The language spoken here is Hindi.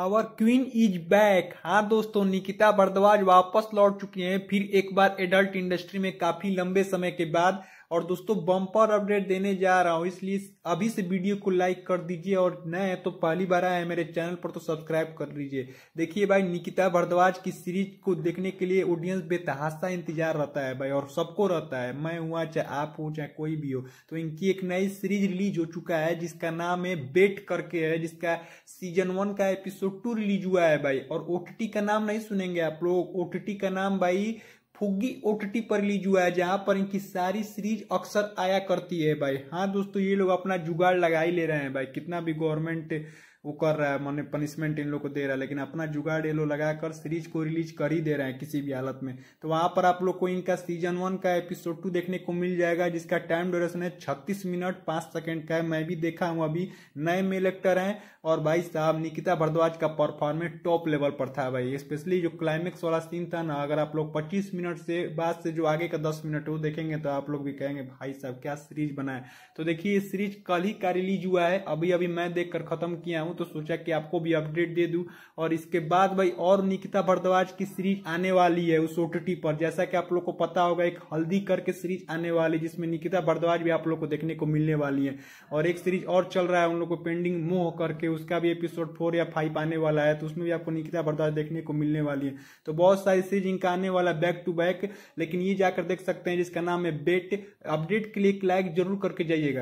आवर क्वीन इज बैक हाँ दोस्तों निकिता भरद्वाज वापस लौट चुकी हैं फिर एक बार एडल्ट इंडस्ट्री में काफी लंबे समय के बाद और दोस्तों बम्पर अपडेट देने जा रहा हूँ इसलिए अभी से वीडियो को लाइक कर दीजिए और नए हैं तो पहली बार आए हैं मेरे चैनल पर तो सब्सक्राइब कर लीजिए देखिए भाई निकिता भरद्वाज की सीरीज को देखने के लिए ऑडियंस बेतहासा इंतजार रहता है भाई और सबको रहता है मैं हुआ चाहे आप हो चाहे कोई भी हो तो इनकी एक नई सीरीज रिलीज हो चुका है जिसका नाम है बेट करके है जिसका सीजन वन का एपिसोड टू रिलीज हुआ है भाई और ओ का नाम नहीं सुनेंगे आप लोग ओ का नाम भाई फुग्गी ओटीटी पर रिलीज हुआ है जहां पर इनकी सारी सीरीज अक्सर आया करती है भाई हाँ दोस्तों ये लोग अपना जुगाड़ लगा ही ले रहे हैं भाई कितना भी गवर्नमेंट वो कर रहा है मैंने पनिशमेंट इन लोग को दे रहा है लेकिन अपना जुगाड़ ये लोग लगाकर सीरीज को रिलीज कर ही दे रहे हैं किसी भी हालत में तो वहां पर आप लोग को इनका सीजन वन का एपिसोड टू देखने को मिल जाएगा जिसका टाइम ड्यूरेशन है छत्तीस मिनट पांच सेकेंड का है मैं भी देखा हूँ अभी नए मेल एक्टर हैं और भाई साहब निकिता भरद्वाज का परफॉर्मेंस टॉप लेवल पर था भाई स्पेशली जो क्लाइमेक्स वाला सीन था ना अगर आप लोग पच्चीस मिनट से बाद से जो आगे का दस मिनट वो देखेंगे तो आप लोग भी कहेंगे भाई साहब क्या सीरीज बनाए तो देखिए ये सीरीज कल ही का रिलीज हुआ है अभी अभी मैं देखकर खत्म किया हूँ हूँ तो सोचा कि आपको भी अपडेट दे दूँ और इसके बाद भाई और निकिता भरद्वाज की सीरीज आने वाली है उस ओ पर जैसा कि आप लोग को पता होगा एक हल्दी करके सीरीज आने वाली जिसमें निकिता भरद्वाज भी आप लोग को देखने को मिलने वाली है और एक सीरीज और चल रहा है उन लोग को पेंडिंग मोह करके उसका भी एपिसोड फोर या फाइव आने वाला है तो उसमें भी आपको निकिता भरद्वाज देखने को मिलने वाली है तो बहुत सारी सीरीज इनका आने वाला बैक टू बैक लेकिन ये जाकर देख सकते हैं जिसका नाम है बेट अपडेट के लिए लाइक जरूर करके जाइएगा